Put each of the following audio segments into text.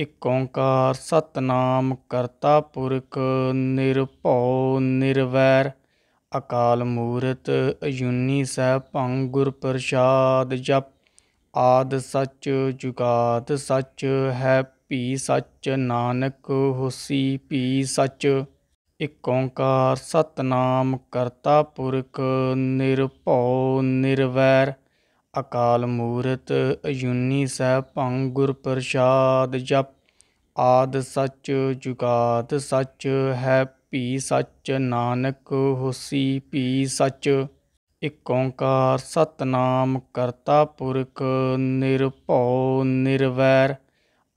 ਇਕ ਓੰਕਾਰ ਸਤਨਾਮ ਕਰਤਾ ਪੁਰਖ ਨਿਰਭਉ ਨਿਰਵੈਰ ਅਕਾਲ ਮੂਰਤ ਅਜੂਨੀ ਸਹਿ ਭੰਗ ਗੁਰ ਪ੍ਰਸਾਦ ਜਪ ਆਦ ਸਚ ਜੁਗਾਦ ਸਚ ਹੈ ਭੀ ਸਚ ਨਾਨਕ ਹੋਸੀ ਭੀ ਸਚ ਇਕ ਓੰਕਾਰ ਸਤਨਾਮ ਕਰਤਾ ਪੁਰਖ ਨਿਰਭਉ ਨਿਰਵੈਰ ਅਕਾਲ ਮੂਰਤ ਅਯੁਨੀ ਸਹਿ ਭੰਗ ਗੁਰ ਪ੍ਰਸਾਦ ਜਪ ਆਦ ਸੱਚ ਜੁਗਾਤ ਸੱਚ ਹੈ ਭੀ ਸੱਚ ਨਾਨਕ ਹੋਸੀ ਭੀ ਸੱਚ ਇਕ ਓੰਕਾਰ ਸਤਨਾਮ ਕਰਤਾ ਪੁਰਖ ਨਿਰਭਉ ਨਿਰਵੈਰ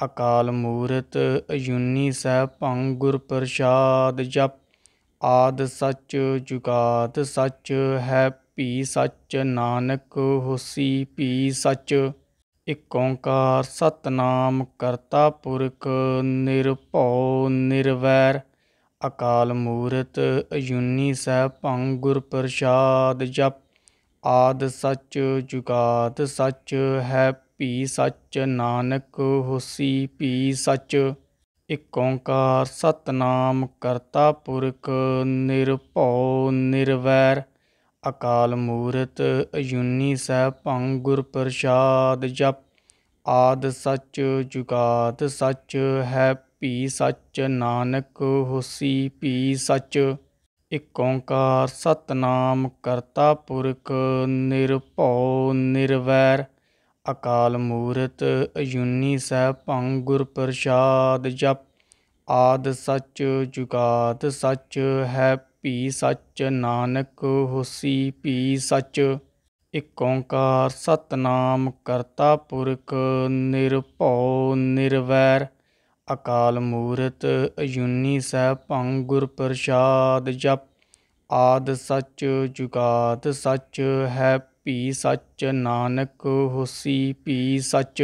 ਅਕਾਲ ਮੂਰਤ ਅਯੁਨੀ ਸਹਿ ਭੰਗ ਗੁਰ ਪ੍ਰਸਾਦ ਜਪ ਆਦ ਸੱਚ ਜੁਗਾਤ ਸੱਚ ਹੈ ਪੀ ਸੱਚ ਨਾਨਕ ਹੋਸੀ ਪੀ ਸੱਚ ਇਕ ਓੰਕਾਰ ਸਤਨਾਮ ਕਰਤਾ ਪੁਰਖ ਨਿਰਭਉ ਨਿਰਵੈਰ ਅਕਾਲ ਮੂਰਤ ਅਜੂਨੀ ਭੰਗ ਗੁਰ ਪ੍ਰਸਾਦ ਜਪ ਆਦ ਸੱਚ ਜੁਗਾਦ ਸੱਚ ਹੈ ਪੀ ਸੱਚ ਨਾਨਕ ਹੋਸੀ ਪੀ ਸੱਚ ਇਕ ਓੰਕਾਰ ਸਤਨਾਮ ਕਰਤਾ ਪੁਰਖ ਨਿਰਭਉ ਨਿਰਵੈਰ ਅਕਾਲ ਮੂਰਤ ਅਯੁਨੀ ਸਹਿ ਭੰਗ ਗੁਰ ਪ੍ਰਸਾਦ ਜਪ ਆਦ ਸੱਚ ਜੁਗਾਤ ਸੱਚ ਹੈ ਭੀ ਸੱਚ ਨਾਨਕ ਹੋਸੀ ਭੀ ਸੱਚ ਇਕ ਓੰਕਾਰ ਸਤਨਾਮ ਕਰਤਾ ਪੁਰਖ ਨਿਰਭਉ ਨਿਰਵੈਰ ਅਕਾਲ ਮੂਰਤ ਅਯੁਨੀ ਸਹਿ ਭੰਗ ਗੁਰ ਪ੍ਰਸਾਦ ਜਪ ਆਦ ਸੱਚ ਜੁਗਾਤ ਸੱਚ ਹੈ ਭੀ ਸੱਚ ਨਾਨਕ ਹੋਸੀ ਭੀ ਸੱਚ ਇਕ ਓੰਕਾਰ ਸਤਨਾਮ ਕਰਤਾ ਪੁਰਖ ਨਿਰਭਉ ਨਿਰਵੈਰ ਅਕਾਲ ਮੂਰਤ ਅਯੁਨੀ ਭੰਗ ਗੁਰ ਪ੍ਰਸਾਦ ਜਪ ਆਦ ਸਚ ਜੁਗਾਦ ਸਚ ਹੈ ਭੀ ਸੱਚ ਨਾਨਕ ਹੋਸੀ ਭੀ ਸੱਚ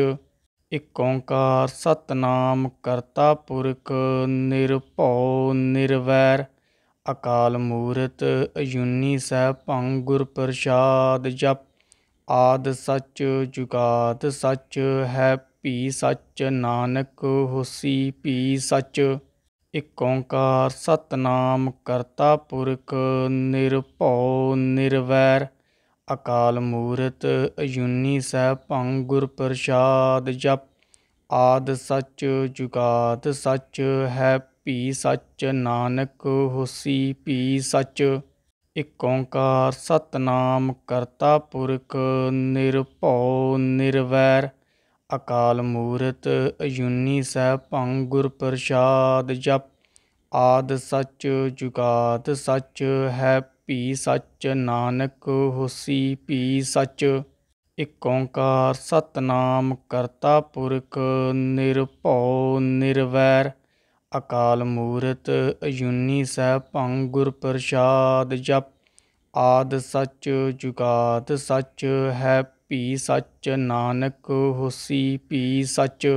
ਇਕ ਓੰਕਾਰ ਸਤਨਾਮ ਕਰਤਾ ਪੁਰਖ ਨਿਰਭਉ ਨਿਰਵੈਰ ਅਕਾਲ ਮੂਰਤ ਅਯੁਨੀ ਸਹਿ ਭੰਗ ਗੁਰ ਪ੍ਰਸਾਦ ਜਪ ਆਦ ਸਚ ਜੁਗਾਦ ਸਚ ਹੈ ਭੀ ਸਚ ਨਾਨਕ ਹੋਸੀ ਭੀ ਸਚ ਇਕ ਓੰਕਾਰ ਸਤਨਾਮ ਕਰਤਾ ਪੁਰਖ ਨਿਰਭਉ ਨਿਰਵੈਰ ਅਕਾਲ ਮੂਰਤ ਅਯੁਨੀ ਸਹਿ ਭੰਗ ਗੁਰ ਪ੍ਰਸਾਦ ਜਪ ਆਦ ਸਚ ਜੁਗਾਦ ਸਚ ਹੈ ਭੀ ਸੱਚ ਨਾਨਕ ਹੋਸੀ ਭੀ ਸੱਚ ਇਕ ਓੰਕਾਰ ਸਤਨਾਮ ਕਰਤਾ ਪੁਰਖ ਨਿਰਭਉ ਨਿਰਵੈਰ ਅਕਾਲ ਮੂਰਤ ਅਜੂਨੀ ਭੰਗ ਗੁਰ ਪ੍ਰਸਾਦ ਜਪ ਆਦ ਸੱਚ ਜੁਗਾਦ ਸੱਚ ਹੈ ਭੀ ਸੱਚ ਨਾਨਕ ਹੋਸੀ ਭੀ ਸੱਚ ਇਕ ਓੰਕਾਰ ਸਤਨਾਮ ਕਰਤਾ ਪੁਰਖ ਨਿਰਭਉ ਨਿਰਵੈਰ ਅਕਾਲ ਮੂਰਤ ਅਯੁਨੀ ਸਹਿ ਭੰਗ ਗੁਰ ਪ੍ਰਸਾਦ ਜਪ ਆਦ ਸੱਚ ਜੁਗਾਦ ਸੱਚ ਹੈ ਭੀ ਸੱਚ ਨਾਨਕ ਹੋਸੀ ਭੀ ਸੱਚ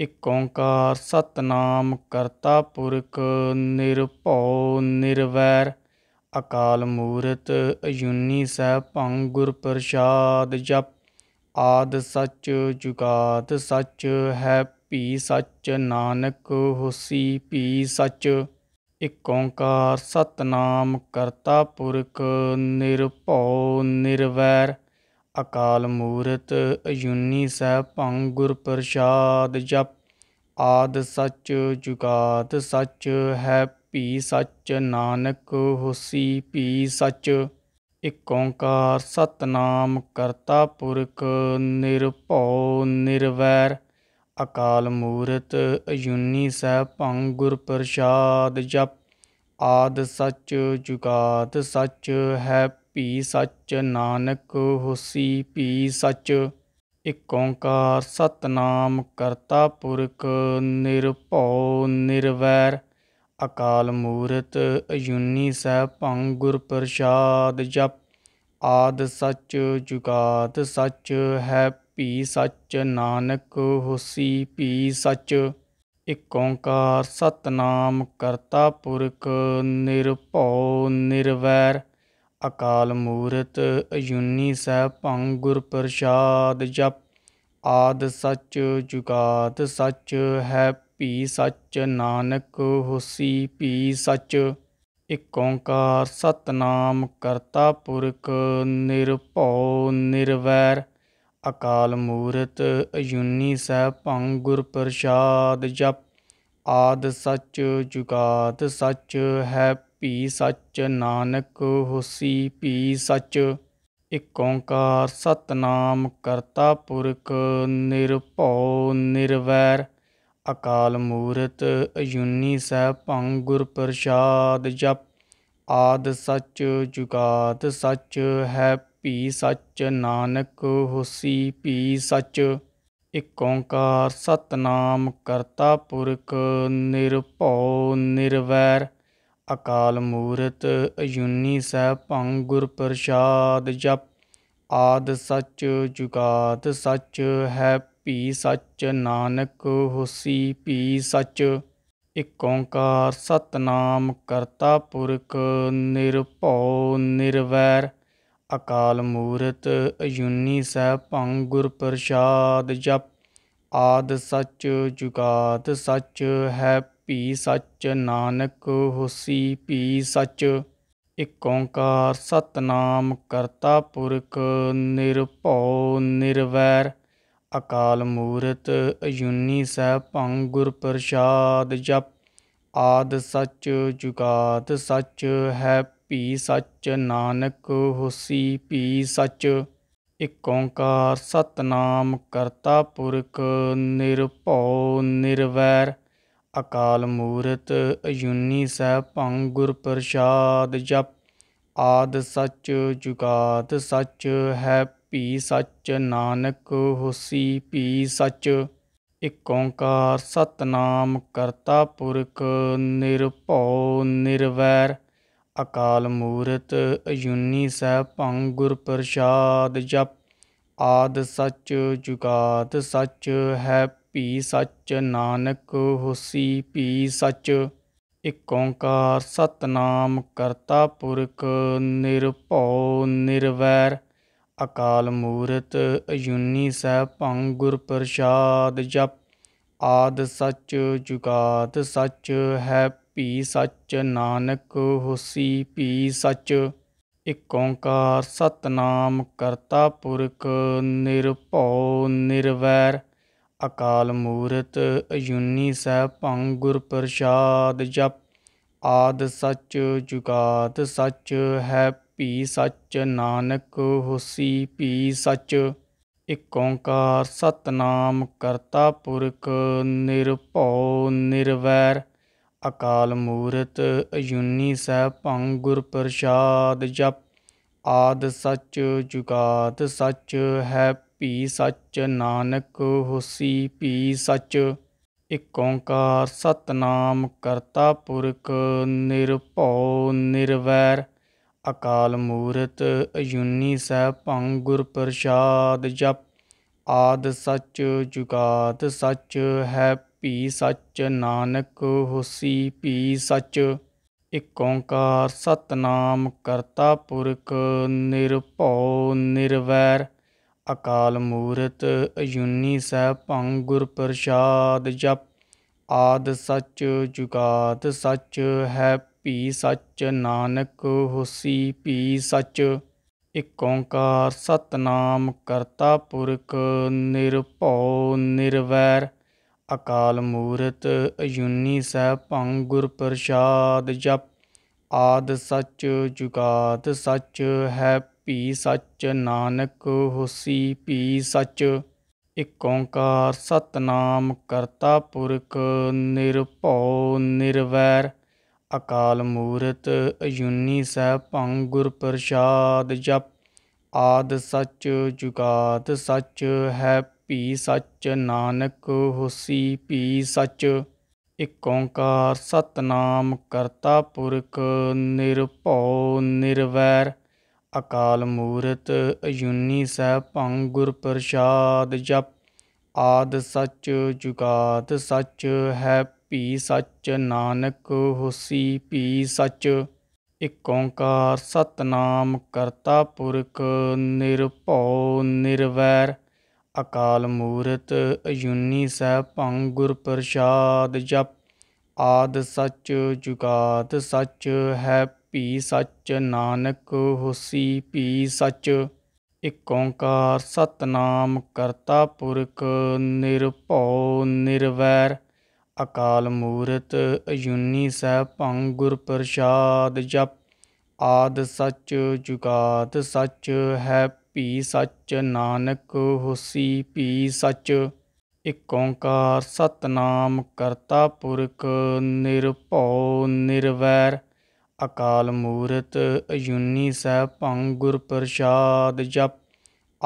ਇਕ ਓੰਕਾਰ ਸਤਨਾਮ ਕਰਤਾ ਪੁਰਖ ਨਿਰਭਉ ਨਿਰਵੈਰ ਅਕਾਲ ਮੂਰਤ ਅਯੁਨੀ ਸਹਿ ਭੰਗ ਗੁਰ ਪ੍ਰਸਾਦ ਜਪ ਆਦ ਸੱਚ ਜੁਗਾਦ ਸੱਚ ਹੈ ਪੀ ਸੱਚ ਨਾਨਕ ਹੋਸੀ ਪੀ ਸੱਚ ਇਕ ਓੰਕਾਰ ਸਤਨਾਮ ਕਰਤਾ ਪੁਰਖ ਨਿਰਭਉ ਨਿਰਵੈਰ ਅਕਾਲ ਮੂਰਤ ਅਯੁਨੀ ਭੰਗ ਗੁਰ ਪ੍ਰਸਾਦ ਜਪ ਆਦ ਸੱਚ ਜੁਗਾਦ ਸੱਚ ਹੈ ਪੀ ਸੱਚ ਨਾਨਕ ਹੋਸੀ ਪੀ ਸੱਚ ਇਕ ਓੰਕਾਰ ਸਤਨਾਮ ਕਰਤਾ ਪੁਰਖ ਨਿਰਭਉ ਨਿਰਵੈਰ ਅਕਾਲ ਮੂਰਤ ਅਯੁਨੀ ਸਹਿ ਭੰਗ ਗੁਰ ਪ੍ਰਸਾਦ ਜਪ ਆਦ ਸੱਚ ਜੁਗਾਤ ਸੱਚ ਹੈ ਭੀ ਸੱਚ ਨਾਨਕ ਹੋਸੀ ਭੀ ਸੱਚ ਇਕ ਓੰਕਾਰ ਸਤਨਾਮ ਕਰਤਾ ਪੁਰਖ ਨਿਰਭਉ ਨਿਰਵੈਰ ਅਕਾਲ ਮੂਰਤ ਅਯੁਨੀ ਸਹਿ ਭੰਗ ਗੁਰ ਪ੍ਰਸਾਦ ਜਪ ਆਦ ਸੱਚ ਜੁਗਾਤ ਸੱਚ ਹੈ ਭੀ ਸੱਚ ਨਾਨਕ ਹੋਸੀ ਭੀ ਸੱਚ ਇਕ ਓੰਕਾਰ ਸਤਨਾਮ ਕਰਤਾ ਪੁਰਖ ਨਿਰਭਉ ਨਿਰਵੈਰ ਅਕਾਲ ਮੂਰਤ ਅਜੂਨੀ ਭੰਗ ਗੁਰ ਪ੍ਰਸਾਦ ਜਪ ਆਦ ਸਚ ਜੁਗਾਦ ਸਚ ਹੈ ਭੀ ਸੱਚ ਨਾਨਕ ਹੋਸੀ ਭੀ ਸੱਚ ਇਕ ਓੰਕਾਰ ਸਤਨਾਮ ਕਰਤਾ ਪੁਰਖ ਨਿਰਭਉ ਨਿਰਵੈਰ ਅਕਾਲ ਮੂਰਤ ਅਯੁਨੀ ਸਹਿ ਭੰਗ ਗੁਰ ਪ੍ਰਸਾਦ ਜਪ ਆਦ ਸੱਚ ਜੁਗਾਤ ਸੱਚ ਹੈ ਭੀ ਸੱਚ ਨਾਨਕ ਹੋਸੀ ਭੀ ਸੱਚ ਇਕ ਓੰਕਾਰ ਸਤਨਾਮ ਕਰਤਾ ਪੁਰਖ ਨਿਰਭਉ ਨਿਰਵੈਰ ਅਕਾਲ ਮੂਰਤ ਅਯੁਨੀ ਸਹਿ ਭੰਗ ਗੁਰ ਪ੍ਰਸਾਦ ਜਪ ਆਦ ਸੱਚ ਜੁਗਾਤ ਸੱਚ ਹੈ ਪੀ ਸੱਚ ਨਾਨਕ ਹੋਸੀ ਪੀ ਸੱਚ ਇਕ ਓੰਕਾਰ ਸਤਨਾਮ ਕਰਤਾ ਪੁਰਖ ਨਿਰਭਉ ਨਿਰਵੈਰ ਅਕਾਲ ਮੂਰਤ ਅਯੁਨੀ ਭੰਗ ਗੁਰ ਪ੍ਰਸਾਦ ਜਪ ਆਦ ਸੱਚ ਜੁਗਾਦ ਸੱਚ ਹੈ ਪੀ ਸੱਚ ਨਾਨਕ ਹੋਸੀ ਪੀ ਸੱਚ ਇਕ ਓੰਕਾਰ ਸਤਨਾਮ ਕਰਤਾ ਪੁਰਖ ਨਿਰਭਉ ਨਿਰਵੈਰ ਅਕਾਲ ਮੂਰਤ ਅਯੁਨੀ ਸਹਿ ਭੰਗ ਗੁਰ ਪ੍ਰਸਾਦ ਜਪ ਆਦ ਸਚ ਜੁਗਾਦ ਸਚ ਹੈ ਭੀ ਸਚ ਨਾਨਕ ਹੋਸੀ ਭੀ ਸਚ ਇਕ ਓੰਕਾਰ ਸਤਨਾਮ ਕਰਤਾ ਪੁਰਖ ਨਿਰਭਉ ਨਿਰਵੈਰ ਅਕਾਲ ਮੂਰਤ ਅਯੁਨੀ ਸਹਿ ਭੰਗ ਗੁਰ ਪ੍ਰਸਾਦ ਜਪ ਆਦ ਸਚ ਜੁਗਾਦ ਸਚ ਹੈ ਭੀ ਸੱਚ ਨਾਨਕ ਹੋਸੀ ਭੀ ਸੱਚ ਇਕ ਓੰਕਾਰ ਸਤਨਾਮ ਕਰਤਾ ਪੁਰਖ ਨਿਰਭਉ ਨਿਰਵੈਰ ਅਕਾਲ ਮੂਰਤ ਅਯੁਨੀ ਭੰਗ ਗੁਰ ਪ੍ਰਸਾਦ ਜਪ ਆਦ ਸੱਚ ਜੁਗਾਦ ਸੱਚ ਹੈ ਭੀ ਸੱਚ ਨਾਨਕ ਹੋਸੀ ਭੀ ਸੱਚ ਇਕ ਓੰਕਾਰ ਸਤਨਾਮ ਕਰਤਾ ਪੁਰਖ ਨਿਰਭਉ ਨਿਰਵੈਰ ਅਕਾਲ ਮੂਰਤ ਅਯੁਨੀ ਸਹਿ ਭੰਗ ਗੁਰ ਪ੍ਰਸਾਦ ਜਪ ਆਦ ਸੱਚ ਜੁਗਾਤ ਸੱਚ ਹੈ ਭੀ ਸੱਚ ਨਾਨਕ ਹੋਸੀ ਭੀ ਸੱਚ ਇਕ ਓੰਕਾਰ ਸਤਨਾਮ ਕਰਤਾ ਪੁਰਖ ਨਿਰਭਉ ਨਿਰਵੈਰ ਅਕਾਲ ਮੂਰਤ ਅਯੁਨੀ ਸਹਿ ਭੰਗ ਗੁਰ ਪ੍ਰਸਾਦ ਜਪ ਆਦ ਸੱਚ ਜੁਗਾਤ ਸੱਚ ਹੈ ਭੀ ਸੱਚ ਨਾਨਕ ਹੋਸੀ ਭੀ ਸੱਚ ਇਕ ਓੰਕਾਰ ਸਤਨਾਮ ਕਰਤਾ ਪੁਰਖ ਨਿਰਭਉ ਨਿਰਵੈਰ ਅਕਾਲ ਮੂਰਤ ਅਜੂਨੀ ਭੰਗ ਗੁਰ ਪ੍ਰਸਾਦ ਜਪ ਆਦ ਸਚ ਜੁਗਾਦ ਸਚ ਹੈ ਭੀ ਸੱਚ ਨਾਨਕ ਹੋਸੀ ਭੀ ਸੱਚ ਇਕ ਓੰਕਾਰ ਸਤਨਾਮ ਕਰਤਾ ਪੁਰਖ ਨਿਰਭਉ ਨਿਰਵੈਰ ਅਕਾਲ ਮੂਰਤ ਅਯੁਨੀ ਸਹਿ ਭੰਗ ਗੁਰ ਪ੍ਰਸਾਦ ਜਪ ਆਦ ਸੱਚ ਜੁਗਾਤ ਸੱਚ ਹੈ ਭੀ ਸੱਚ ਨਾਨਕ ਹੋਸੀ ਭੀ ਸੱਚ ਇਕ ਓੰਕਾਰ ਸਤਨਾਮ ਕਰਤਾ ਪੁਰਖ ਨਿਰਭਉ ਨਿਰਵੈਰ ਅਕਾਲ ਮੂਰਤ ਅਯੁਨੀ ਸਹਿ ਭੰਗ ਗੁਰ ਪ੍ਰਸਾਦ ਜਪ ਆਦ ਸੱਚ ਜੁਗਾਤ ਸੱਚ ਹੈ ਪੀ ਸੱਚ ਨਾਨਕ ਹੋਸੀ ਪੀ ਸੱਚ ਇਕ ਓੰਕਾਰ ਸਤਨਾਮ ਕਰਤਾ ਪੁਰਖ ਨਿਰਭਉ ਨਿਰਵੈਰ ਅਕਾਲ ਮੂਰਤ ਅਜੂਨੀ ਭੰਗ ਗੁਰ ਪ੍ਰਸਾਦ ਜਪ ਆਦ ਸੱਚ ਜੁਗਾਦ ਸੱਚ ਹੈ ਪੀ ਸੱਚ ਨਾਨਕ ਹੋਸੀ ਪੀ ਸੱਚ ਇਕ ਓੰਕਾਰ ਸਤਨਾਮ ਕਰਤਾ ਪੁਰਖ ਨਿਰਭਉ ਨਿਰਵੈਰ ਅਕਾਲ ਮੂਰਤ ਅਯੁਨੀ ਸਹਿ ਭੰਗ ਗੁਰ ਪ੍ਰਸਾਦ ਜਪ ਆਦ ਸੱਚ ਜੁਗਾਤ ਸੱਚ ਹੈ ਭੀ ਸੱਚ ਨਾਨਕ ਹੋਸੀ ਭੀ ਸੱਚ ਇਕ ਓੰਕਾਰ ਸਤਨਾਮ ਕਰਤਾ ਪੁਰਖ ਨਿਰਭਉ ਨਿਰਵੈਰ ਅਕਾਲ ਮੂਰਤ ਅਯੁਨੀ ਸਹਿ ਭੰਗ ਗੁਰ ਪ੍ਰਸਾਦ ਜਪ ਆਦ ਸੱਚ ਜੁਗਾਤ ਸੱਚ ਹੈ ਭੀ ਸੱਚ ਨਾਨਕ ਹੁਸੀ ਭੀ ਸੱਚ ਇਕ ਓੰਕਾਰ ਸਤਨਾਮ ਕਰਤਾ ਪੁਰਖ ਨਿਰਭਉ ਨਿਰਵੈਰ ਅਕਾਲ ਮੂਰਤ ਅਜੂਨੀ ਭੰਗ ਗੁਰ ਪ੍ਰਸਾਦ ਜਪ ਆਦ ਸਚ ਜੁਗਾਦ ਸਚ ਹੈ ਭੀ ਸੱਚ ਨਾਨਕ ਹੁਸੀ ਭੀ ਸੱਚ ਇਕ ਓੰਕਾਰ ਸਤਨਾਮ ਕਰਤਾ ਪੁਰਖ ਨਿਰਭਉ ਨਿਰਵੈਰ ਅਕਾਲ ਮੂਰਤ ਅਯੁਨੀ ਸਹਿ ਭੰਗ ਗੁਰ ਪ੍ਰਸਾਦ ਜਪ ਆਦ ਸਚ ਜੁਗਾਤ ਸਚ ਹੈ ਭੀ ਸਚ ਨਾਨਕ ਹੋਸੀ ਭੀ ਸਚ ਇਕ ਓੰਕਾਰ ਸਤਨਾਮ ਕਰਤਾ ਪੁਰਖ ਨਿਰਭਉ ਨਿਰਵੈਰ ਅਕਾਲ ਮੂਰਤ ਅਯੁਨੀ ਸਹਿ ਭੰਗ ਗੁਰ ਪ੍ਰਸਾਦ ਜਪ ਆਦ ਸਚ ਜੁਗਾਤ ਸਚ ਹੈ ਪੀ ਸੱਚ ਨਾਨਕ ਹੋਸੀ ਪੀ ਸੱਚ ਇਕ ਓੰਕਾਰ ਸਤਨਾਮ ਕਰਤਾ ਪੁਰਖ ਨਿਰਭਉ ਨਿਰਵੈਰ ਅਕਾਲ ਮੂਰਤ ਅਜੂਨੀ ਸੈਭੰ ਗੁਰ ਪ੍ਰਸਾਦ ਜਪ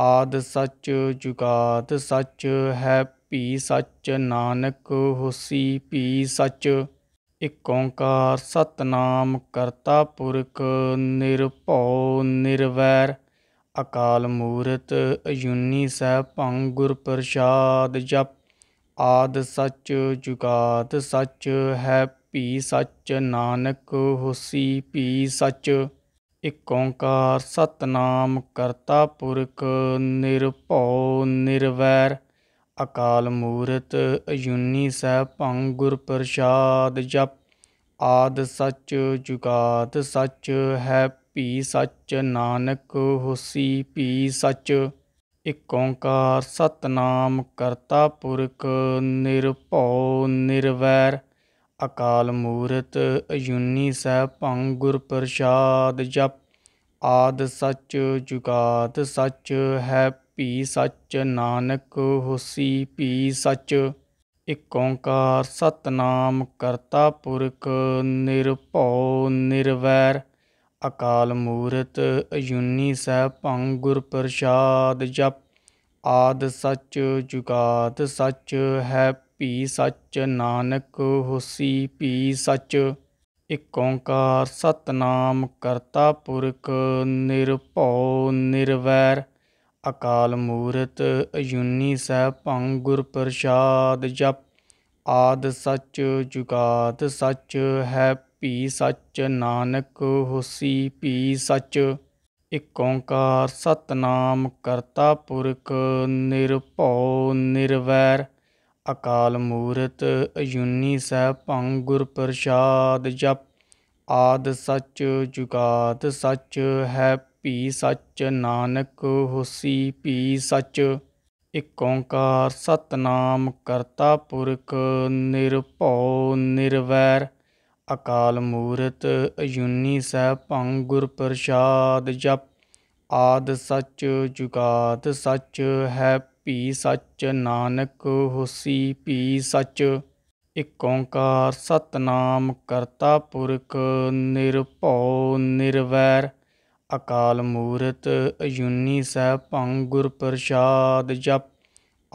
ਆਦ ਸੱਚ ਜੁਗਾਦ ਸੱਚ ਹੈ ਪੀ ਸੱਚ ਨਾਨਕ ਹੋਸੀ ਪੀ ਸੱਚ ਇਕ ਓੰਕਾਰ ਸਤਨਾਮ ਕਰਤਾ ਪੁਰਖ ਨਿਰਭਉ ਨਿਰਵੈਰ ਅਕਾਲ ਮੂਰਤ ਅਯੁਨੀ ਸਹਿ ਭੰਗ ਗੁਰ ਪ੍ਰਸਾਦ ਜਪ ਆਦ ਸੱਚ ਜੁਗਾਤ ਸੱਚ ਹੈ ਭੀ ਸੱਚ ਨਾਨਕ ਹੋਸੀ ਭੀ ਸੱਚ ਇਕ ਓੰਕਾਰ ਸਤਨਾਮ ਕਰਤਾ ਪੁਰਖ ਨਿਰਭਉ ਨਿਰਵੈਰ ਅਕਾਲ ਮੂਰਤ ਅਯੁਨੀ ਸਹਿ ਭੰਗ ਗੁਰ ਪ੍ਰਸਾਦ ਜਪ ਆਦ ਸੱਚ ਜੁਗਾਤ ਸੱਚ ਹੈ ਪੀ ਸੱਚ ਨਾਨਕ ਹੋਸੀ ਪੀ ਸੱਚ ਇਕ ਓੰਕਾਰ ਸਤਨਾਮ ਕਰਤਾ ਪੁਰਖ ਨਿਰਭਉ ਨਿਰਵੈਰ ਅਕਾਲ ਮੂਰਤ ਅਯੁਨੀ ਭੰਗ ਗੁਰ ਪ੍ਰਸਾਦ ਜਪ ਆਦ ਸੱਚ ਜੁਗਾਦ ਸੱਚ ਹੈ ਪੀ ਸੱਚ ਨਾਨਕ ਹੋਸੀ ਪੀ ਸੱਚ ਇਕ ਓੰਕਾਰ ਸਤਨਾਮ ਕਰਤਾ ਪੁਰਖ ਨਿਰਭਉ ਨਿਰਵੈਰ ਅਕਾਲ ਮੂਰਤ ਅਯੁਨੀ ਸਹਿ ਭੰਗ ਗੁਰ ਪ੍ਰਸਾਦ ਜਪ ਆਦ ਸੱਚ ਜੁਗਾਤ ਸੱਚ ਹੈ ਭੀ ਸੱਚ ਨਾਨਕ ਹੋਸੀ ਭੀ ਸੱਚ ਇਕ ਓੰਕਾਰ ਸਤਨਾਮ ਕਰਤਾ ਪੁਰਖ ਨਿਰਭਉ ਨਿਰਵੈਰ ਅਕਾਲ ਮੂਰਤ ਅਯੁਨੀ ਸਹਿ ਭੰਗ ਗੁਰ ਪ੍ਰਸਾਦ ਜਪ ਆਦ ਸੱਚ ਜੁਗਾਤ ਸੱਚ ਹੈ ਭੀ ਸੱਚ ਨਾਨਕ ਹੋਸੀ ਭੀ ਸੱਚ ਇਕ ਓੰਕਾਰ ਸਤਨਾਮ ਕਰਤਾ ਪੁਰਖ ਨਿਰਭਉ ਨਿਰਵੈਰ ਅਕਾਲ ਮੂਰਤ ਅਯੁਨੀ ਭੰਗ ਗੁਰ ਪ੍ਰਸਾਦ ਜਪ ਆਦ ਸਚ ਜੁਗਾਦ ਸਚ ਹੈ ਭੀ ਸੱਚ ਨਾਨਕ ਹੋਸੀ ਭੀ ਸੱਚ ਇਕ ਓੰਕਾਰ ਸਤਨਾਮ ਕਰਤਾ ਪੁਰਖ ਨਿਰਭਉ ਨਿਰਵੈਰ ਅਕਾਲ ਮੂਰਤ ਅਯੂਨੀ ਸਹਿ ਭੰਗ ਗੁਰ ਪ੍ਰਸਾਦ ਜਪ ਆਦ ਸਚ ਜੁਗਾਤ ਸਚ ਹੈ ਭੀ ਸਚ ਨਾਨਕ ਹੋਸੀ ਭੀ ਸਚ ਇਕ ਓੰਕਾਰ ਸਤਨਾਮ ਕਰਤਾ ਪੁਰਖ ਨਿਰਭਉ ਨਿਰਵੈਰ ਅਕਾਲ ਮੂਰਤ ਅਯੂਨੀ ਸਹਿ ਭੰਗ ਗੁਰ ਪ੍ਰਸਾਦ ਜਪ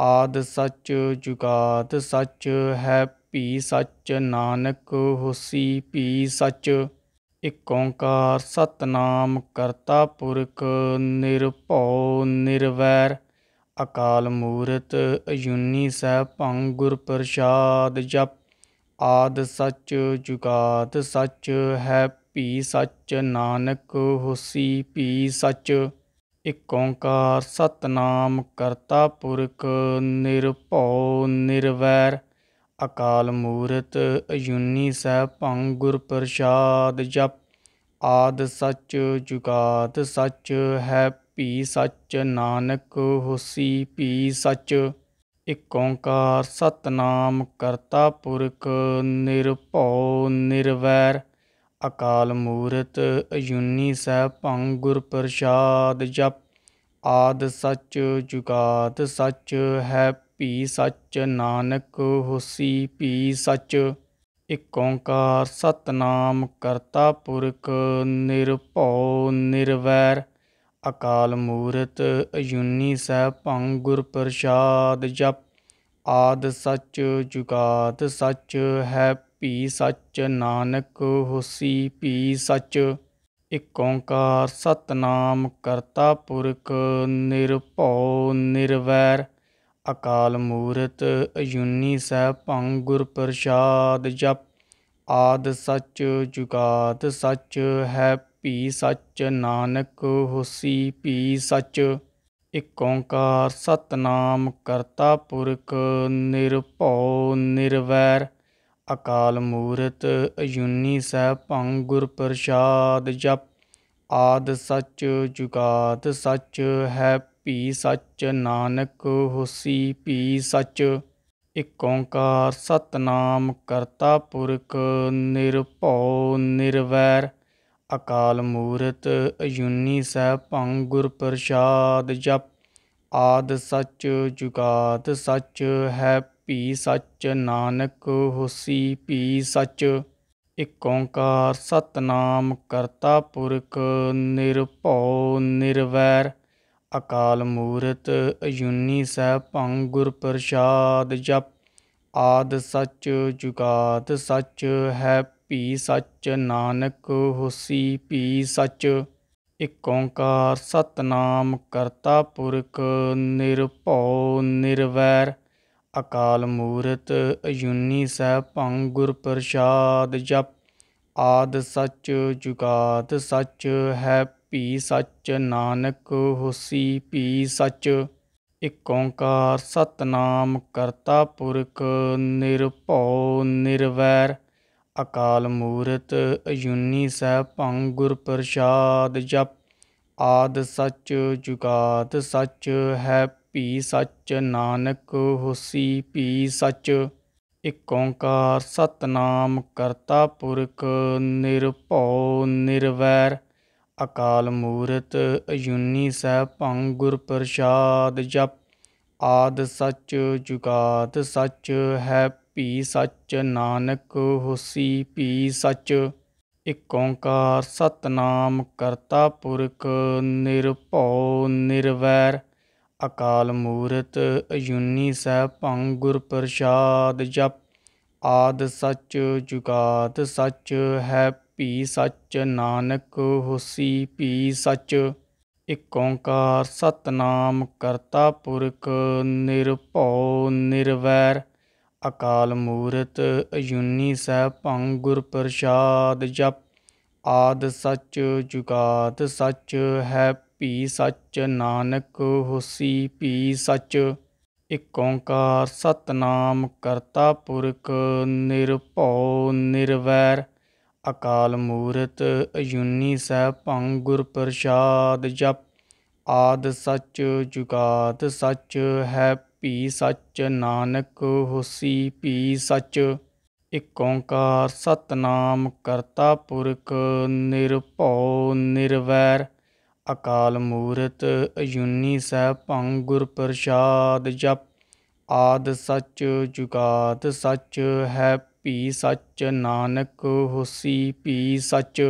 ਆਦ ਸਚ ਜੁਗਾਤ ਸਚ ਹੈ ਪੀ ਸੱਚ ਨਾਨਕ ਹੋਸੀ ਪੀ ਸੱਚ ਇਕ ਓੰਕਾਰ ਸਤਨਾਮ ਕਰਤਾ ਪੁਰਖ ਨਿਰਭਉ ਨਿਰਵੈਰ ਅਕਾਲ ਮੂਰਤ ਅਯੁਨੀ ਭੰਗ ਗੁਰ ਪ੍ਰਸਾਦ ਜਪ ਆਦ ਸੱਚ ਜੁਗਾਦ ਸੱਚ ਹੈ ਪੀ ਸੱਚ ਨਾਨਕ ਹੋਸੀ ਪੀ ਸੱਚ ਇਕ ਓੰਕਾਰ ਸਤਨਾਮ ਕਰਤਾ ਪੁਰਖ ਨਿਰਭਉ ਨਿਰਵੈਰ ਅਕਾਲ ਮੂਰਤ ਅਯੁਨੀ ਸਹਿ ਭੰਗ ਗੁਰ ਪ੍ਰਸਾਦ ਜਪ ਆਦ ਸੱਚ ਜੁਗਾਤ ਸੱਚ ਹੈ ਭੀ ਸੱਚ ਨਾਨਕ ਹੋਸੀ ਭੀ ਸੱਚ ਇਕ ਓੰਕਾਰ ਸਤਨਾਮ ਕਰਤਾ ਪੁਰਖ ਨਿਰਭਉ ਨਿਰਵੈਰ ਅਕਾਲ ਮੂਰਤ ਅਯੁਨੀ ਸਹਿ ਭੰਗ ਗੁਰ ਪ੍ਰਸਾਦ ਜਪ ਆਦ ਸੱਚ ਜੁਗਾਤ ਸੱਚ ਹੈ ਪੀ ਸੱਚ ਨਾਨਕ ਹੋਸੀ ਪੀ ਸੱਚ ਇਕ ਓੰਕਾਰ ਸਤਨਾਮ ਕਰਤਾ ਪੁਰਖ ਨਿਰਭਉ ਨਿਰਵੈਰ ਅਕਾਲ ਮੂਰਤ ਅਯੁਨੀ ਭੰਗ ਗੁਰ ਪ੍ਰਸਾਦ ਜਪ ਆਦ ਸੱਚ ਜੁਗਾਦ ਸੱਚ ਹੈ ਪੀ ਸੱਚ ਨਾਨਕ ਹੋਸੀ ਪੀ ਸੱਚ ਇਕ ਓੰਕਾਰ ਸਤਨਾਮ ਕਰਤਾ ਪੁਰਖ ਨਿਰਭਉ ਨਿਰਵੈਰ ਅਕਾਲ ਮੂਰਤ ਅਯੁਨੀ ਸਹਿ ਭੰਗ ਗੁਰ ਪ੍ਰਸਾਦ ਜਪ ਆਦ ਸੱਚ ਜੁਗਾਤ ਸੱਚ ਹੈ ਭੀ ਸੱਚ ਨਾਨਕ ਹੋਸੀ ਭੀ ਸੱਚ ਇਕ ਓੰਕਾਰ ਸਤਨਾਮ ਕਰਤਾ ਪੁਰਖ ਨਿਰਭਉ ਨਿਰਵੈਰ ਅਕਾਲ ਮੂਰਤ ਅਯੁਨੀ ਸਹਿ ਭੰਗ ਗੁਰ ਪ੍ਰਸਾਦ ਜਪ ਆਦ ਸੱਚ ਜੁਗਾਤ ਸੱਚ ਹੈ ਭੀ ਸੱਚ ਨਾਨਕ ਹੋਸੀ ਭੀ ਸੱਚ ਇਕ ਓੰਕਾਰ ਸਤਨਾਮ ਕਰਤਾ ਪੁਰਖ ਨਿਰਭਉ ਨਿਰਵੈਰ ਅਕਾਲ ਮੂਰਤ ਅਜੂਨੀ ਭੰਗ ਗੁਰ ਪ੍ਰਸਾਦ ਜਪ ਆਦ ਸਚ ਜੁਗਾਦ ਸਚ ਹੈ ਭੀ ਸੱਚ ਨਾਨਕ ਹੋਸੀ ਭੀ ਸੱਚ ਇਕ ਓੰਕਾਰ ਸਤਨਾਮ ਕਰਤਾ ਪੁਰਖ ਨਿਰਭਉ ਨਿਰਵੈਰ ਅਕਾਲ ਮੂਰਤ ਅਯੁਨੀ ਸਹਿ ਭੰਗ ਗੁਰ ਪ੍ਰਸਾਦ ਜਪ ਆਦ ਸੱਚ ਜੁਗਾਤ ਸੱਚ ਹੈ ਭੀ ਸੱਚ ਨਾਨਕ ਹੋਸੀ ਭੀ ਸੱਚ ਇਕ ਓੰਕਾਰ ਸਤਨਾਮ ਕਰਤਾ ਪੁਰਖ ਨਿਰਭਉ ਨਿਰਵੈਰ ਅਕਾਲ ਮੂਰਤ ਅਯੁਨੀ ਸਹਿ ਭੰਗ ਗੁਰ ਪ੍ਰਸਾਦ ਜਪ ਆਦ ਸੱਚ ਜੁਗਾਤ ਸੱਚ ਹੈ ਪੀ ਸੱਚ ਨਾਨਕ ਹੋਸੀ ਪੀ ਸੱਚ ਇਕ ਓੰਕਾਰ ਸਤਨਾਮ ਕਰਤਾ ਪੁਰਖ ਨਿਰਭਉ ਨਿਰਵੈਰ ਅਕਾਲ ਮੂਰਤ ਅਯੁਨੀ ਭੰਗ ਗੁਰ ਪ੍ਰਸਾਦ ਜਪ ਆਦ ਸੱਚ ਜੁਗਾਦ ਸੱਚ ਹੈ ਪੀ ਸੱਚ ਨਾਨਕ ਹੋਸੀ ਪੀ ਸੱਚ ਇਕ ਓੰਕਾਰ ਸਤਨਾਮ ਕਰਤਾ ਪੁਰਖ ਨਿਰਭਉ ਨਿਰਵੈਰ ਅਕਾਲ ਮੂਰਤ ਅਯੁਨੀ ਸਹਿ ਭੰਗ ਗੁਰ ਪ੍ਰਸਾਦ ਜਪ ਆਦ ਸੱਚ ਜੁਗਾਤ ਸੱਚ ਹੈ ਭੀ ਸੱਚ ਨਾਨਕ ਹੋਸੀ ਭੀ ਸੱਚ ਇਕ ਓੰਕਾਰ ਸਤਨਾਮ ਕਰਤਾ ਪੁਰਖ ਨਿਰਭਉ ਨਿਰਵੈਰ ਅਕਾਲ ਮੂਰਤ ਅਯੁਨੀ ਸਹਿ ਭੰਗ ਗੁਰ ਪ੍ਰਸਾਦ ਜਪ ਆਦ ਸੱਚ ਜੁਗਾਤ ਸੱਚ ਹੈ ਭੀ ਸੱਚ ਨਾਨਕ ਹੋਸੀ ਭੀ ਸੱਚ ਇਕ ਓੰਕਾਰ ਸਤਨਾਮ ਕਰਤਾ ਪੁਰਖ ਨਿਰਭਉ ਨਿਰਵੈਰ ਅਕਾਲ ਮੂਰਤ ਅਜੂਨੀ ਭੰਗ ਗੁਰ ਪ੍ਰਸਾਦ ਜਪ ਆਦ ਸਚ ਜੁਗਾਦ ਸਚ ਹੈ ਭੀ ਸੱਚ ਨਾਨਕ ਹੋਸੀ ਭੀ ਸੱਚ ਇਕ ਓੰਕਾਰ ਸਤਨਾਮ ਕਰਤਾ ਪੁਰਖ ਨਿਰਭਉ ਨਿਰਵੈਰ ਅਕਾਲ ਮੂਰਤ ਅਯੁਨੀ ਸਹਿ ਭੰਗ ਗੁਰ ਪ੍ਰਸਾਦ ਜਪ ਆਦ ਸਚ ਜੁਗਾਦ ਸਚ ਹੈ ਭੀ ਸਚ ਨਾਨਕ ਹੋਸੀ ਭੀ ਸਚ ਇਕ ਓੰਕਾਰ ਸਤਨਾਮ ਕਰਤਾ ਪੁਰਖ ਨਿਰਭਉ ਨਿਰਵੈਰ ਅਕਾਲ ਮੂਰਤ ਅਯੁਨੀ ਸਹਿ ਭੰਗ ਗੁਰ ਪ੍ਰਸਾਦ ਜਪ ਆਦ ਸਚ ਜੁਗਾਦ ਸਚ ਹੈ ਭੀ ਸੱਚ ਨਾਨਕ ਹੋਸੀ ਭੀ ਸੱਚ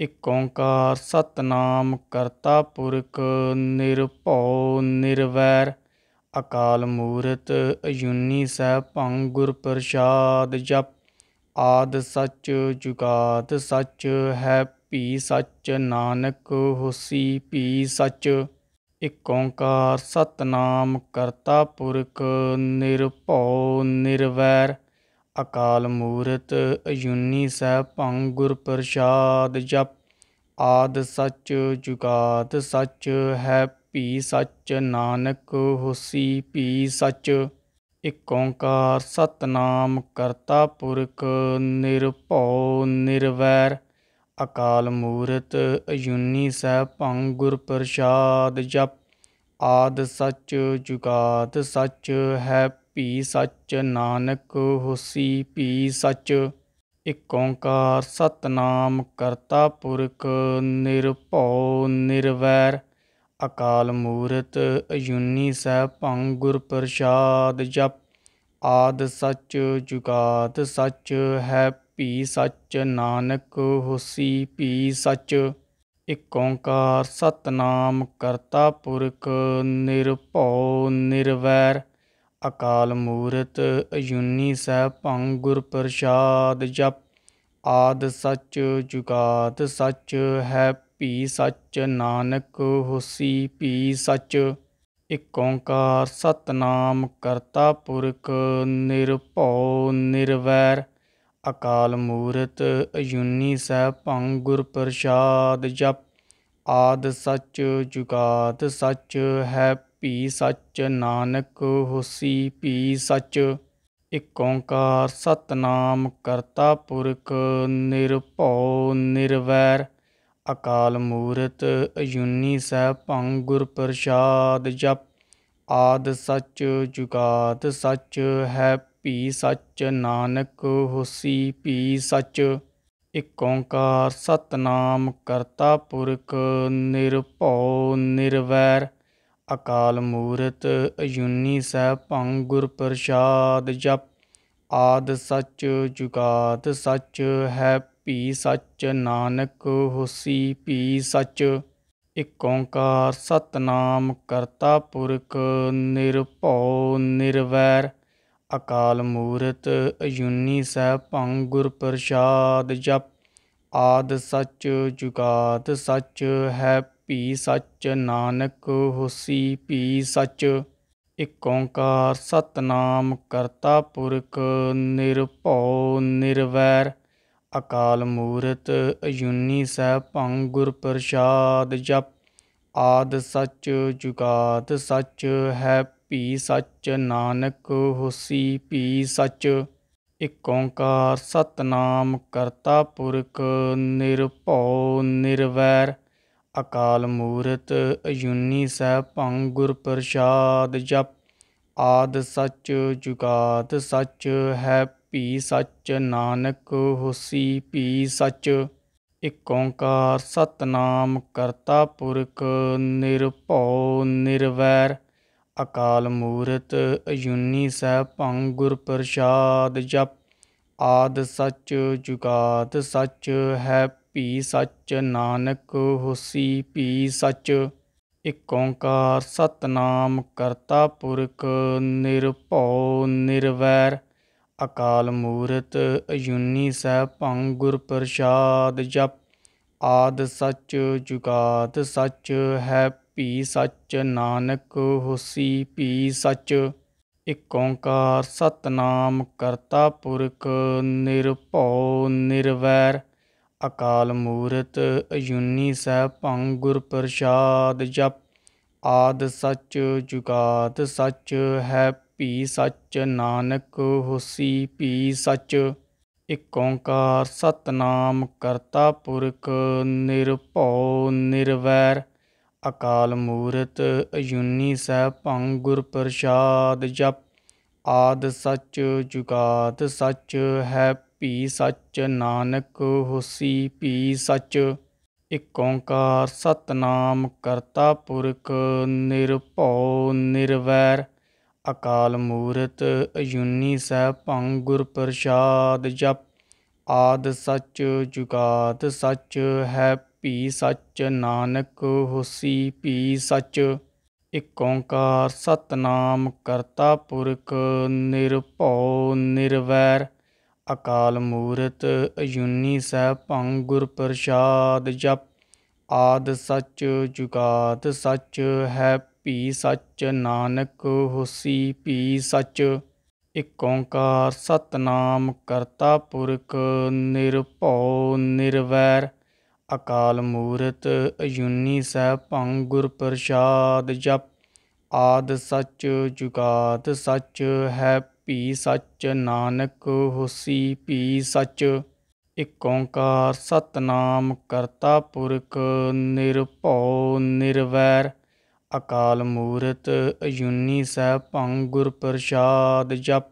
ਇਕ ਓੰਕਾਰ ਸਤਨਾਮ ਕਰਤਾ ਪੁਰਖ ਨਿਰਭਉ ਨਿਰਵੈਰ ਅਕਾਲ ਮੂਰਤ ਅਜੂਨੀ ਭੰਗ ਗੁਰ ਪ੍ਰਸਾਦ ਜਪ ਆਦ ਸਚ ਜੁਗਾਦ ਸਚ ਹੈ ਭੀ ਸੱਚ ਨਾਨਕ ਹੋਸੀ ਭੀ ਸੱਚ ਇਕ ਓੰਕਾਰ ਸਤਨਾਮ ਕਰਤਾ ਪੁਰਖ ਨਿਰਭਉ ਨਿਰਵੈਰ ਅਕਾਲ ਮੂਰਤ ਅਯੁਨੀ ਸਹਿ ਭੰਗ ਗੁਰ ਪ੍ਰਸਾਦ ਜਪ ਆਦ ਸੱਚ ਜੁਗਾਦ ਸੱਚ ਹੈ ਭੀ ਸੱਚ ਨਾਨਕ ਹੋਸੀ ਭੀ ਸੱਚ ਇਕ ਓੰਕਾਰ ਸਤਨਾਮ ਕਰਤਾ ਪੁਰਖ ਨਿਰਭਉ ਨਿਰਵੈਰ ਅਕਾਲ ਮੂਰਤ ਅਯੁਨੀ ਸਹਿ ਭੰਗ ਗੁਰ ਪ੍ਰਸਾਦ ਜਪ ਆਦ ਸੱਚ ਜੁਗਾਦ ਸੱਚ ਹੈ ਪੀ ਸੱਚ ਨਾਨਕ ਹੋਸੀ ਪੀ ਸੱਚ ਇਕ ਓੰਕਾਰ ਸਤਨਾਮ ਕਰਤਾ ਪੁਰਖ ਨਿਰਭਉ ਨਿਰਵੈਰ ਅਕਾਲ ਮੂਰਤ ਅਯੁਨੀ ਭੰਗ ਗੁਰ ਪ੍ਰਸਾਦ ਜਪ ਆਦ ਸੱਚ ਜੁਗਾਦ ਸੱਚ ਹੈ ਪੀ ਸੱਚ ਨਾਨਕ ਹੋਸੀ ਪੀ ਸੱਚ ਇਕ ਓੰਕਾਰ ਸਤਨਾਮ ਕਰਤਾ ਪੁਰਖ ਨਿਰਭਉ ਨਿਰਵੈਰ ਅਕਾਲ ਮੂਰਤ ਅਯੁਨੀ ਸਹਿ ਭੰਗ ਗੁਰ ਪ੍ਰਸਾਦ ਜਪ ਆਦ ਸੱਚ ਜੁਗਾਤ ਸੱਚ ਹੈ ਭੀ ਸੱਚ ਨਾਨਕ ਹੋਸੀ ਭੀ ਸੱਚ ਇਕ ਓੰਕਾਰ ਸਤਨਾਮ ਕਰਤਾ ਪੁਰਖ ਨਿਰਭਉ ਨਿਰਵੈਰ ਅਕਾਲ ਮੂਰਤ ਅਯੁਨੀ ਸਹਿ ਭੰਗ ਗੁਰ ਪ੍ਰਸਾਦ ਜਪ ਆਦ ਸੱਚ ਜੁਗਾਤ ਸੱਚ ਹੈ ਭੀ ਸੱਚ ਨਾਨਕ ਹੋਸੀ ਭੀ ਸੱਚ ਇਕ ਓੰਕਾਰ ਸਤਨਾਮ ਕਰਤਾ ਪੁਰਖ ਨਿਰਭਉ ਨਿਰਵੈਰ ਅਕਾਲ ਮੂਰਤ ਅਜੂਨੀ ਭੰਗ ਗੁਰ ਪ੍ਰਸਾਦ ਜਪ ਆਦ ਸਚ ਜੁਗਾਦ ਸਚ ਹੈ ਭੀ ਸੱਚ ਨਾਨਕ ਹੋਸੀ ਭੀ ਸੱਚ ਇਕ ਓੰਕਾਰ ਸਤਨਾਮ ਕਰਤਾ ਪੁਰਖ ਨਿਰਭਉ ਨਿਰਵੈਰ ਅਕਾਲ ਮੂਰਤ ਅਯੁਨੀ ਸਹਿ ਭੰਗ ਗੁਰ ਪ੍ਰਸਾਦ ਜਪ ਆਦ ਸਚ ਜੁਗਾਤ ਸਚ ਹੈ ਭੀ ਸਚ ਨਾਨਕ ਹੋਸੀ ਭੀ ਸਚ ਇਕ ਓੰਕਾਰ ਸਤਨਾਮ ਕਰਤਾ ਪੁਰਖ ਨਿਰਭਉ ਨਿਰਵੈਰ ਅਕਾਲ ਮੂਰਤ ਅਯੁਨੀ ਸਹਿ ਭੰਗ ਗੁਰ ਪ੍ਰਸਾਦ ਜਪ ਆਦ ਸਚ ਜੁਗਾਤ ਸਚ ਹੈ ਪੀ ਸੱਚ ਨਾਨਕ ਹੋਸੀ ਪੀ ਸੱਚ ਇਕ ਓੰਕਾਰ ਸਤਨਾਮ ਕਰਤਾ ਪੁਰਖ ਨਿਰਭਉ ਨਿਰਵੈਰ ਅਕਾਲ ਮੂਰਤ ਅਯੁਨੀ ਭੰਗ ਗੁਰ ਪ੍ਰਸਾਦ ਜਪ ਆਦ ਸੱਚ ਜੁਗਾਦ ਸੱਚ ਹੈ ਪੀ ਸੱਚ ਨਾਨਕ ਹੋਸੀ ਪੀ ਸੱਚ ਇਕ ਓੰਕਾਰ ਸਤਨਾਮ ਕਰਤਾ ਪੁਰਖ ਨਿਰਭਉ ਨਿਰਵੈਰ ਅਕਾਲ ਮੂਰਤ ਅਯੁਨੀ ਸਹਿ ਭੰਗ ਗੁਰ ਪ੍ਰਸਾਦ ਜਪ ਆਦ ਸੱਚ ਜੁਗਾਤ ਸੱਚ ਹੈ ਭੀ ਸੱਚ ਨਾਨਕ ਹੋਸੀ ਭੀ ਸੱਚ ਇਕ ਓੰਕਾਰ ਸਤਨਾਮ ਕਰਤਾ ਪੁਰਖ ਨਿਰਭਉ ਨਿਰਵੈਰ ਅਕਾਲ ਮੂਰਤ ਅਯੁਨੀ ਸਹਿ ਭੰਗ ਗੁਰ ਪ੍ਰਸਾਦ ਜਪ ਆਦ ਸੱਚ ਜੁਗਾਤ ਸੱਚ ਹੈ ਭੀ ਸੱਚ ਨਾਨਕ ਹੋਸੀ ਭੀ ਸੱਚ ਇਕ ਓੰਕਾਰ ਸਤਨਾਮ ਕਰਤਾ ਪੁਰਖ ਨਿਰਭਉ ਨਿਰਵੈਰ ਅਕਾਲ ਮੂਰਤ ਅਯੁਨੀ ਭੰਗ ਗੁਰ ਪ੍ਰਸਾਦ ਜਪ ਆਦ ਸਚ ਜੁਗਾਦ ਸਚ ਹੈ ਭੀ ਸੱਚ ਨਾਨਕ ਹੋਸੀ ਭੀ ਸੱਚ ਇਕ ਓੰਕਾਰ ਸਤਨਾਮ ਕਰਤਾ ਪੁਰਖ ਨਿਰਭਉ ਨਿਰਵੈਰ ਅਕਾਲ ਮੂਰਤ ਅਯੁਨੀ ਸਹਿ ਭੰਗ ਗੁਰ ਪ੍ਰਸਾਦ ਜਪ ਆਦ ਸੱਚ ਜੁਗਾਤ ਸੱਚ ਹੈ ਭੀ ਸੱਚ ਨਾਨਕ ਹੋਸੀ ਭੀ ਸੱਚ ਇਕ ਓੰਕਾਰ ਸਤਨਾਮ ਕਰਤਾ ਪੁਰਖ ਨਿਰਭਉ ਨਿਰਵੈਰ ਅਕਾਲ ਮੂਰਤ ਅਯੁਨੀ ਸਹਿ ਭੰਗ ਗੁਰ ਪ੍ਰਸਾਦ ਜਪ ਆਦ ਸੱਚ ਜੁਗਾਤ ਸੱਚ ਹੈ ਭੀ ਸੱਚ ਨਾਨਕ ਹੋਸੀ ਭੀ ਸੱਚ ਇਕ ਓੰਕਾਰ ਸਤਨਾਮ ਕਰਤਾ ਪੁਰਖ ਨਿਰਭਉ ਨਿਰਵੈਰ ਅਕਾਲ ਮੂਰਤ ਅਜੂਨੀ ਭੰਗ ਗੁਰ ਪ੍ਰਸਾਦ ਜਪ ਆਦ ਸਚ ਜੁਗਾਦ ਸਚ ਹੈ ਭੀ ਸੱਚ ਨਾਨਕ ਹੋਸੀ ਭੀ ਸੱਚ ਇਕ ਓੰਕਾਰ ਸਤਨਾਮ ਕਰਤਾ ਪੁਰਖ ਨਿਰਭਉ ਨਿਰਵੈਰ ਅਕਾਲ ਮੂਰਤ ਅਯੁਨੀ ਸਹਿ ਭੰਗ ਗੁਰ ਪ੍ਰਸਾਦ ਜਪ ਆਦ ਸੱਚ ਜੁਗਾਤ ਸੱਚ ਹੈ ਭੀ ਸੱਚ ਨਾਨਕ ਹੋਸੀ ਭੀ ਸੱਚ ਇਕ ਓੰਕਾਰ ਸਤਨਾਮ ਕਰਤਾ ਪੁਰਖ ਨਿਰਭਉ ਨਿਰਵੈਰ ਅਕਾਲ ਮੂਰਤ ਅਯੁਨੀ ਸਹਿ ਭੰਗ ਗੁਰ ਪ੍ਰਸਾਦ ਜਪ ਆਦ ਸੱਚ ਜੁਗਾਤ ਸੱਚ ਹੈ ਪੀ ਸੱਚ ਨਾਨਕ ਹੋਸੀ ਪੀ ਸੱਚ ਇਕ ਓੰਕਾਰ ਸਤਨਾਮ ਕਰਤਾ ਪੁਰਖ ਨਿਰਭਉ ਨਿਰਵੈਰ ਅਕਾਲ ਮੂਰਤ ਅਜੂਨੀ ਭੰਗ ਗੁਰ ਪ੍ਰਸਾਦ ਜਪ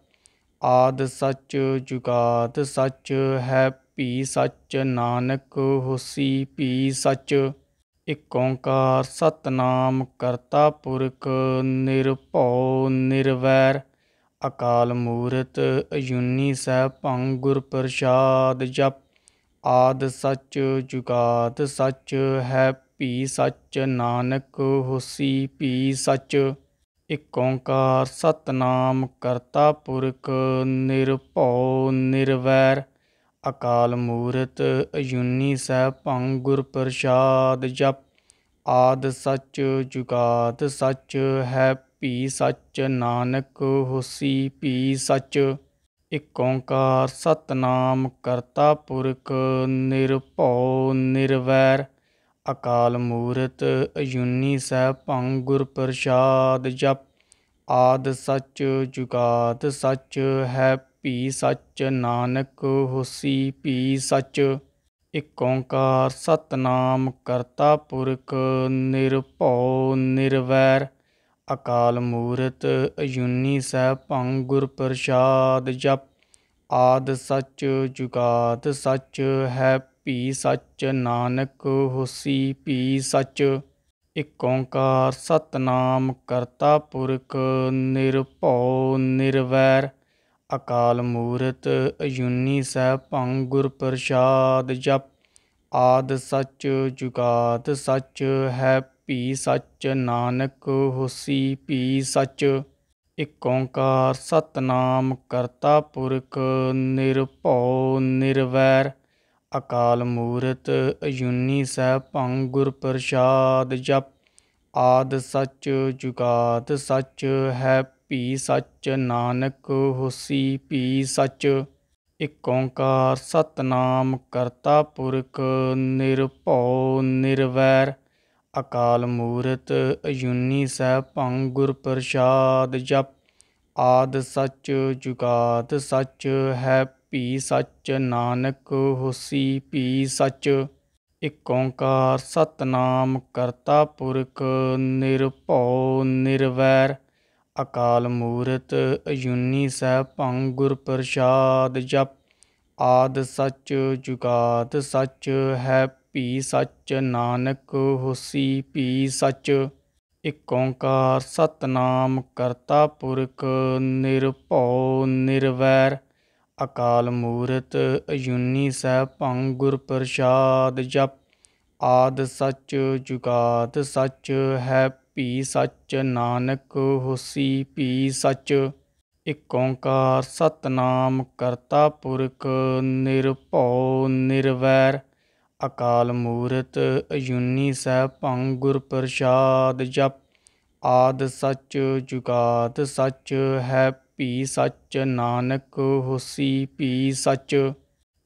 ਆਦ ਸੱਚ ਜੁਗਾਦ ਸੱਚ ਹੈ ਪੀ ਸੱਚ ਨਾਨਕ ਹੋਸੀ ਪੀ ਸੱਚ ਇਕ ਓੰਕਾਰ ਸਤਨਾਮ ਕਰਤਾ ਪੁਰਖ ਨਿਰਭਉ ਨਿਰਵੈਰ ਅਕਾਲ ਮੂਰਤ ਅਯੁਨੀ ਸਹਿ ਭੰਗ ਗੁਰ ਪ੍ਰਸਾਦ ਜਪ ਆਦ ਸੱਚ ਜੁਗਾਦ ਸੱਚ ਹੈ ਭੀ ਸੱਚ ਨਾਨਕ ਹੋਸੀ ਭੀ ਸੱਚ ਇਕ ਓੰਕਾਰ ਸਤਨਾਮ ਕਰਤਾ ਪੁਰਖ ਨਿਰਭਉ ਨਿਰਵੈਰ ਅਕਾਲ ਮੂਰਤ ਅਯੁਨੀ ਸਹਿ ਭੰਗ ਗੁਰ ਪ੍ਰਸਾਦ ਜਪ ਆਦ ਸੱਚ ਜੁਗਾਦ ਸੱਚ ਹੈ ਭੀ ਸੱਚ ਨਾਨਕ ਹੋਸੀ ਭੀ ਸੱਚ ਇਕ ਓੰਕਾਰ ਸਤਨਾਮ ਕਰਤਾ ਪੁਰਖ ਨਿਰਭਉ ਨਿਰਵੈਰ ਅਕਾਲ ਮੂਰਤ ਅਯੁਨੀ ਭੰਗ ਗੁਰ ਪ੍ਰਸਾਦ ਜਪ ਆਦ ਸਚ ਜੁਗਾਦ ਸਚ ਹੈ ਭੀ ਸੱਚ ਨਾਨਕ ਹੋਸੀ ਭੀ ਸੱਚ ਇਕ ਓੰਕਾਰ ਸਤਨਾਮ ਕਰਤਾ ਪੁਰਖ ਨਿਰਭਉ ਨਿਰਵੈਰ ਅਕਾਲ ਮੂਰਤ ਅਯੁਨੀ ਸਹਿ ਭੰਗ ਗੁਰ ਪ੍ਰਸਾਦ ਜਪ ਆਦ ਸੱਚ ਜੁਗਾਦ ਸੱਚ ਹੈ ਭੀ ਸੱਚ ਨਾਨਕ ਹੋਸੀ ਭੀ ਸੱਚ ਇਕ ਓੰਕਾਰ ਸਤਨਾਮ ਕਰਤਾ ਪੁਰਖ ਨਿਰਭਉ ਨਿਰਵੈਰ ਅਕਾਲ ਮੂਰਤ ਅਯੁਨੀ ਸਹਿ ਭੰਗ ਗੁਰ ਪ੍ਰਸਾਦ ਜਪ ਆਦ ਸੱਚ ਜੁਗਾਦ ਸੱਚ ਹੈ ਭੀ ਸੱਚ ਨਾਨਕ ਹੋਸੀ ਭੀ ਸੱਚ ਇਕ ਓੰਕਾਰ ਸਤਨਾਮ ਕਰਤਾ ਪੁਰਖ ਨਿਰਭਉ ਨਿਰਵੈਰ ਅਕਾਲ ਮੂਰਤ ਅਜੂਨੀ ਭੰਗ ਗੁਰ ਪ੍ਰਸਾਦ ਜਪ ਆਦ ਸਚ ਜੁਗਾਦ ਸਚ ਹੈ ਭੀ ਸੱਚ ਨਾਨਕ ਹੋਸੀ ਭੀ ਸੱਚ ਇਕ ਓੰਕਾਰ ਸਤਨਾਮ ਕਰਤਾ ਪੁਰਖ ਨਿਰਭਉ ਨਿਰਵੈਰ ਅਕਾਲ ਮੂਰਤ ਅਯੁਨੀ ਸਹਿ ਭੰਗ ਗੁਰ ਪ੍ਰਸਾਦ ਜਪ ਆਦ ਸੱਚ ਜੁਗਾਤ ਸੱਚ ਹੈ ਭੀ ਸੱਚ ਨਾਨਕ ਹੋਸੀ ਭੀ ਸੱਚ ਇਕ ਓੰਕਾਰ ਸਤਨਾਮ ਕਰਤਾ ਪੁਰਖ ਨਿਰਭਉ ਨਿਰਵੈਰ ਅਕਾਲ ਮੂਰਤ ਅਯੁਨੀ ਸਹਿ ਭੰਗ ਗੁਰ ਪ੍ਰਸਾਦ ਜਪ ਆਦ ਸੱਚ ਜੁਗਾਤ ਸੱਚ ਹੈ ਪੀ ਸੱਚ ਨਾਨਕ ਹੋਸੀ ਪੀ ਸੱਚ ਇਕ ਓੰਕਾਰ ਸਤਨਾਮ ਕਰਤਾ ਪੁਰਖ ਨਿਰਭਉ ਨਿਰਵੈਰ ਅਕਾਲ ਮੂਰਤ ਅਜੂਨੀ ਭੰਗ ਗੁਰ ਪ੍ਰਸਾਦ ਜਪ ਆਦ ਸੱਚ ਜੁਗਾਦ ਸੱਚ ਹੈ ਪੀ ਸੱਚ ਨਾਨਕ ਹੋਸੀ ਪੀ ਸੱਚ ਇਕ ਓੰਕਾਰ ਸਤਨਾਮ ਕਰਤਾ ਪੁਰਖ ਨਿਰਭਉ ਨਿਰਵੈਰ ਅਕਾਲ ਮੂਰਤ ਅਯੁਨੀ ਸਹਿ ਭੰਗ ਗੁਰ ਪ੍ਰਸਾਦ ਜਪ ਆਦ ਸੱਚ ਜੁਗਾਤ ਸੱਚ ਹੈ ਭੀ ਸੱਚ ਨਾਨਕ ਹੋਸੀ ਭੀ ਸੱਚ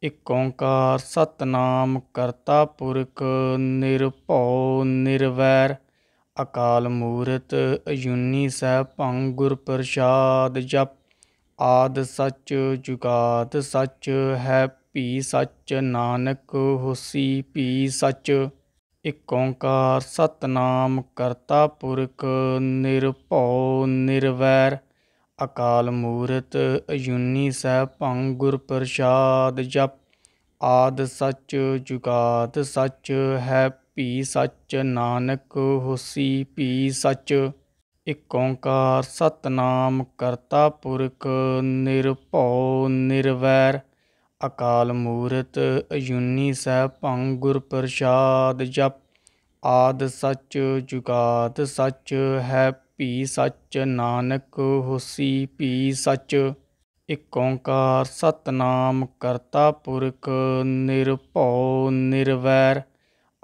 ਇਕ ਓੰਕਾਰ ਸਤਨਾਮ ਕਰਤਾ ਪੁਰਖ ਨਿਰਭਉ ਨਿਰਵੈਰ ਅਕਾਲ ਮੂਰਤ ਅਯੁਨੀ ਸਹਿ ਭੰਗ ਗੁਰ ਪ੍ਰਸਾਦ ਜਪ ਆਦ ਸੱਚ ਜੁਗਾਤ ਸੱਚ ਹੈ ਭੀ ਸੱਚ ਨਾਨਕ ਹੋਸੀ ਭੀ ਸੱਚ ਇਕ ਓੰਕਾਰ ਸਤਨਾਮ ਕਰਤਾ ਪੁਰਖ ਨਿਰਭਉ ਨਿਰਵੈਰ ਅਕਾਲ ਮੂਰਤ ਅਜੂਨੀ ਭੰਗ ਗੁਰ ਪ੍ਰਸਾਦ ਜਪ ਆਦ ਸਚ ਜੁਗਾਦ ਸਚ ਹੈ ਭੀ ਸੱਚ ਨਾਨਕ ਹੋਸੀ ਭੀ ਸੱਚ ਇਕ ਓੰਕਾਰ ਸਤਨਾਮ ਕਰਤਾ ਪੁਰਖ ਨਿਰਭਉ ਨਿਰਵੈਰ ਅਕਾਲ ਮੂਰਤ ਅਯੁਨੀ ਸਹਿ ਭੰਗ ਗੁਰ ਪ੍ਰਸਾਦ ਜਪ ਆਦ ਸੱਚ ਜੁਗਾਤ ਸੱਚ ਹੈ ਭੀ ਸੱਚ ਨਾਨਕ ਹੋਸੀ ਭੀ ਸੱਚ ਇਕ ਓੰਕਾਰ ਸਤਨਾਮ ਕਰਤਾ ਪੁਰਖ ਨਿਰਭਉ ਨਿਰਵੈਰ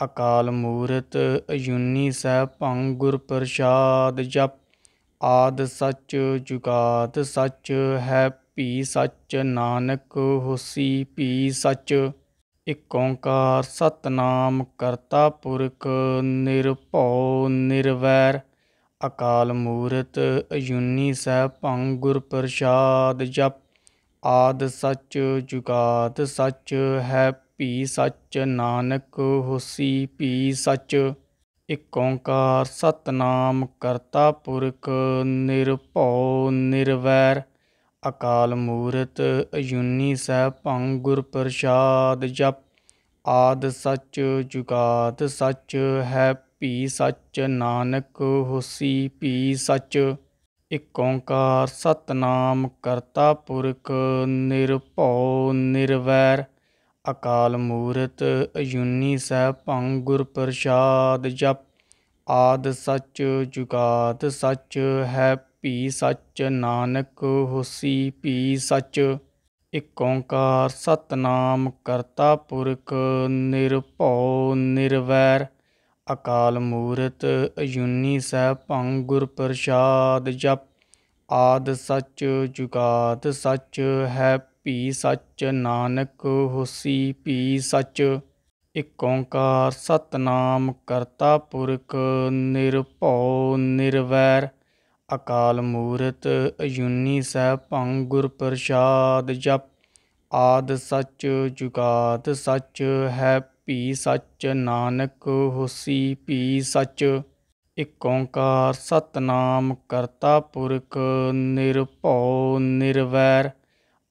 ਅਕਾਲ ਮੂਰਤ ਅਯੁਨੀ ਸਹਿ ਭੰਗ ਗੁਰ ਪ੍ਰਸਾਦ ਜਪ ਆਦ ਸੱਚ ਜੁਗਾਤ ਸੱਚ ਹੈ ਭੀ ਸੱਚ ਨਾਨਕ ਹੋਸੀ ਭੀ ਸੱਚ ਇਕ ਓੰਕਾਰ ਸਤਨਾਮ ਕਰਤਾ ਪੁਰਖ ਨਿਰਭਉ ਨਿਰਵੈਰ ਅਕਾਲ ਮੂਰਤ ਅਜੂਨੀ ਭੰਗ ਗੁਰ ਪ੍ਰਸਾਦ ਜਪ ਆਦ ਸਚ ਜੁਗਾਦ ਸਚ ਹੈ ਭੀ ਸੱਚ ਨਾਨਕ ਹੋਸੀ ਭੀ ਸੱਚ ਇਕ ਓੰਕਾਰ ਸਤਨਾਮ ਕਰਤਾ ਪੁਰਖ ਨਿਰਭਉ ਨਿਰਵੈਰ ਅਕਾਲ ਮੂਰਤ ਅਯੁਨੀ ਸਹਿ ਭੰਗ ਗੁਰ ਪ੍ਰਸਾਦ ਜਪ ਆਦ ਸੱਚ ਜੁਗਾਦ ਸੱਚ ਹੈ ਭੀ ਸੱਚ ਨਾਨਕ ਹੋਸੀ ਭੀ ਸੱਚ ਇਕ ਓੰਕਾਰ ਸਤਨਾਮ ਕਰਤਾ ਪੁਰਖ ਨਿਰਭਉ ਨਿਰਵੈਰ ਅਕਾਲ ਮੂਰਤ ਅਯੁਨੀ ਸਹਿ ਭੰਗ ਗੁਰ ਪ੍ਰਸਾਦ ਜਪ ਆਦ ਸੱਚ ਜੁਗਾਦ ਸੱਚ ਹੈ ਭੀ ਸੱਚ ਨਾਨਕ ਹੋਸੀ ਭੀ ਸੱਚ ਇਕ ਓੰਕਾਰ ਸਤਨਾਮ ਕਰਤਾ ਪੁਰਖ ਨਿਰਭਉ ਨਿਰਵੈਰ ਅਕਾਲ ਮੂਰਤ ਅਯੁਨੀ ਭੰਗ ਗੁਰ ਪ੍ਰਸਾਦ ਜਪ ਆਦ ਸੱਚ ਜੁਗਾਦ ਸੱਚ ਹੈ ਭੀ ਸੱਚ ਨਾਨਕ ਹੋਸੀ ਭੀ ਸੱਚ ਇਕ ਓੰਕਾਰ ਸਤਨਾਮ ਕਰਤਾ ਪੁਰਖ ਨਿਰਭਉ ਨਿਰਵੈਰ ਅਕਾਲ ਮੂਰਤ ਅਯੁਨੀ ਸਹਿ ਭੰਗ ਗੁਰ ਪ੍ਰਸਾਦ ਜਪ ਆਦ ਸੱਚ ਜੁਗਾਤ ਸੱਚ ਹੈ ਭੀ ਸੱਚ ਨਾਨਕ ਹੋਸੀ ਭੀ ਸੱਚ ਇਕ ਓੰਕਾਰ ਸਤਨਾਮ ਕਰਤਾ ਪੁਰਖ ਨਿਰਭਉ ਨਿਰਵੈਰ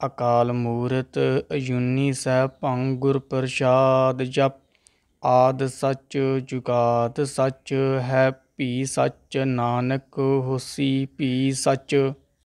ਅਕਾਲ ਮੂਰਤ ਅਯੁਨੀ ਸਹਿ ਭੰਗ ਗੁਰ ਪ੍ਰਸਾਦ ਜਪ ਆਦ ਸੱਚ ਜੁਗਾਤ ਸੱਚ ਹੈ ਭੀ ਸੱਚ ਨਾਨਕ ਹੋਸੀ ਭੀ ਸੱਚ